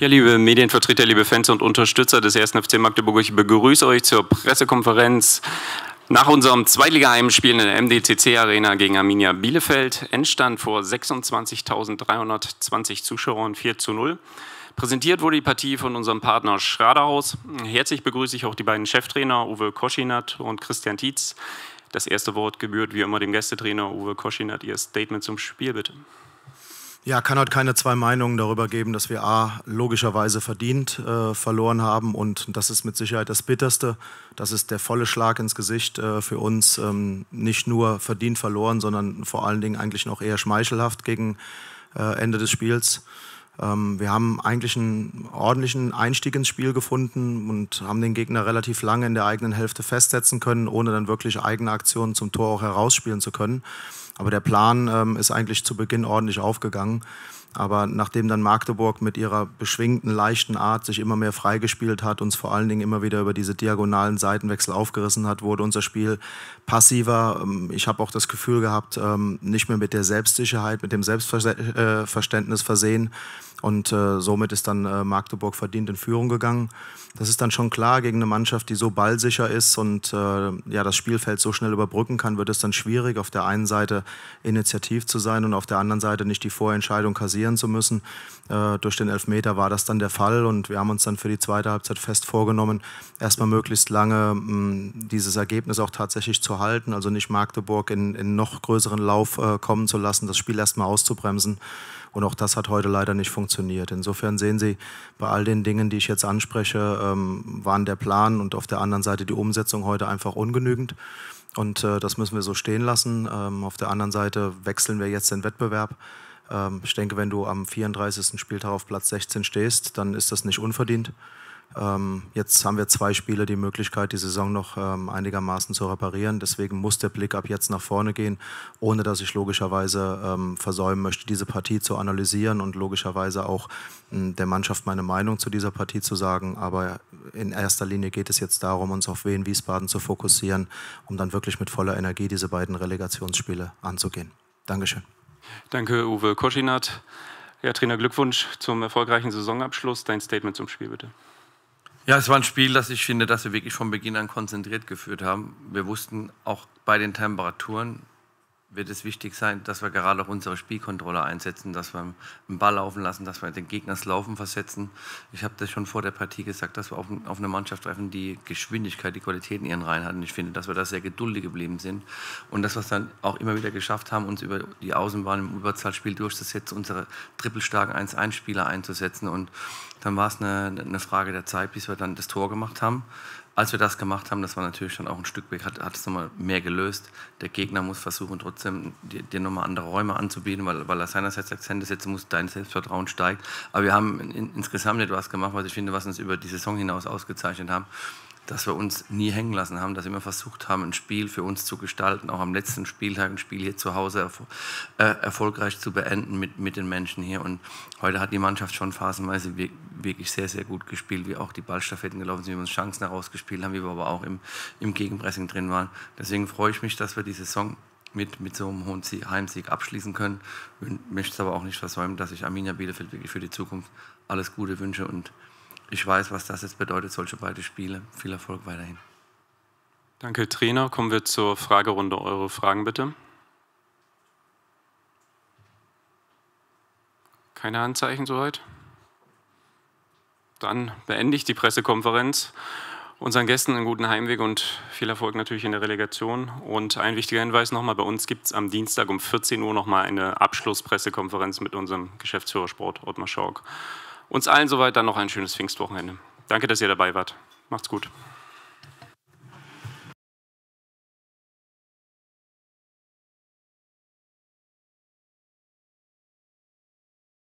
Ja, liebe Medienvertreter, liebe Fans und Unterstützer des 1. FC Magdeburg, ich begrüße euch zur Pressekonferenz nach unserem Zweitliga-Heimspiel in der MDCC-Arena gegen Arminia Bielefeld. Endstand vor 26.320 Zuschauern 4 zu 0. Präsentiert wurde die Partie von unserem Partner Schraderhaus. Herzlich begrüße ich auch die beiden Cheftrainer Uwe Koschinat und Christian Tietz. Das erste Wort gebührt wie immer dem Gästetrainer Uwe Koschinat. Ihr Statement zum Spiel bitte. Ja, kann heute keine zwei Meinungen darüber geben, dass wir A, logischerweise verdient äh, verloren haben und das ist mit Sicherheit das Bitterste. Das ist der volle Schlag ins Gesicht äh, für uns. Ähm, nicht nur verdient verloren, sondern vor allen Dingen eigentlich noch eher schmeichelhaft gegen äh, Ende des Spiels. Ähm, wir haben eigentlich einen ordentlichen Einstieg ins Spiel gefunden und haben den Gegner relativ lange in der eigenen Hälfte festsetzen können, ohne dann wirklich eigene Aktionen zum Tor auch herausspielen zu können. Aber der Plan ähm, ist eigentlich zu Beginn ordentlich aufgegangen. Aber nachdem dann Magdeburg mit ihrer beschwingten, leichten Art sich immer mehr freigespielt hat, uns vor allen Dingen immer wieder über diese diagonalen Seitenwechsel aufgerissen hat, wurde unser Spiel passiver. Ähm, ich habe auch das Gefühl gehabt, ähm, nicht mehr mit der Selbstsicherheit, mit dem Selbstverständnis äh, versehen. Und äh, somit ist dann äh, Magdeburg verdient in Führung gegangen. Das ist dann schon klar, gegen eine Mannschaft, die so ballsicher ist und äh, ja, das Spielfeld so schnell überbrücken kann, wird es dann schwierig, auf der einen Seite initiativ zu sein und auf der anderen Seite nicht die Vorentscheidung kassieren zu müssen. Äh, durch den Elfmeter war das dann der Fall und wir haben uns dann für die zweite Halbzeit fest vorgenommen, erstmal möglichst lange mh, hm, dieses Ergebnis auch tatsächlich zu halten, also nicht Magdeburg in, in noch größeren Lauf äh, kommen zu lassen, das Spiel erstmal auszubremsen. Und auch das hat heute leider nicht funktioniert. Insofern sehen Sie, bei all den Dingen, die ich jetzt anspreche, ähm, waren der Plan und auf der anderen Seite die Umsetzung heute einfach ungenügend. Und äh, das müssen wir so stehen lassen. Ähm, auf der anderen Seite wechseln wir jetzt den Wettbewerb. Ähm, ich denke, wenn du am 34. Spieltag auf Platz 16 stehst, dann ist das nicht unverdient. Ähm, jetzt haben wir zwei Spiele die Möglichkeit, die Saison noch ähm, einigermaßen zu reparieren. Deswegen muss der Blick ab jetzt nach vorne gehen, ohne dass ich logischerweise ähm, versäumen möchte, diese Partie zu analysieren und logischerweise auch hm, der Mannschaft meine Meinung zu dieser Partie zu sagen. Aber in erster Linie geht es jetzt darum, uns auf Wien Wiesbaden zu fokussieren, um dann wirklich mit voller Energie diese beiden Relegationsspiele anzugehen. Dankeschön. Danke, Uwe Koschinat. Ja, Trainer, Glückwunsch zum erfolgreichen Saisonabschluss. Dein Statement zum Spiel bitte. Ja, es war ein Spiel, das ich finde, dass wir wirklich von Beginn an konzentriert geführt haben. Wir wussten auch bei den Temperaturen, wird es wichtig sein, dass wir gerade auch unsere Spielkontrolle einsetzen, dass wir den Ball laufen lassen, dass wir den Gegner ins Laufen versetzen. Ich habe das schon vor der Partie gesagt, dass wir auf, auf eine Mannschaft treffen, die Geschwindigkeit, die Qualität in ihren Reihen hat. Und ich finde, dass wir da sehr geduldig geblieben sind und dass wir es dann auch immer wieder geschafft haben, uns über die Außenbahn im Überzahlspiel durchzusetzen, unsere trippelstarken 1-1-Spieler einzusetzen. Und dann war es eine, eine Frage der Zeit, bis wir dann das Tor gemacht haben als wir das gemacht haben, das war natürlich schon auch ein Stück weg, hat, hat es nochmal mehr gelöst. Der Gegner muss versuchen, trotzdem dir, dir nochmal andere Räume anzubieten, weil, weil er seinerseits Akzente setzen muss, dein Selbstvertrauen steigt. Aber wir haben in, insgesamt etwas gemacht, was ich finde, was uns über die Saison hinaus ausgezeichnet haben dass wir uns nie hängen lassen haben, dass wir immer versucht haben, ein Spiel für uns zu gestalten, auch am letzten Spieltag ein Spiel hier zu Hause erfol äh, erfolgreich zu beenden mit, mit den Menschen hier. Und heute hat die Mannschaft schon phasenweise wirklich sehr, sehr gut gespielt, wie auch die Ballstaffetten gelaufen sind, wie wir uns Chancen herausgespielt haben, wie wir aber auch im, im Gegenpressing drin waren. Deswegen freue ich mich, dass wir die Saison mit, mit so einem hohen Heimsieg abschließen können. Ich möchte es aber auch nicht versäumen, dass ich Arminia Bielefeld wirklich für die Zukunft alles Gute wünsche und ich weiß, was das jetzt bedeutet, solche beiden Spiele. Viel Erfolg weiterhin. Danke, Trainer. Kommen wir zur Fragerunde. Eure Fragen bitte. Keine Handzeichen soweit? Dann beende ich die Pressekonferenz. Unseren Gästen einen guten Heimweg und viel Erfolg natürlich in der Relegation. Und ein wichtiger Hinweis nochmal, bei uns gibt es am Dienstag um 14 Uhr nochmal eine Abschlusspressekonferenz mit unserem Geschäftsführersport Ottmar Schork. Uns allen soweit dann noch ein schönes Pfingstwochenende. Danke, dass ihr dabei wart. Macht's gut.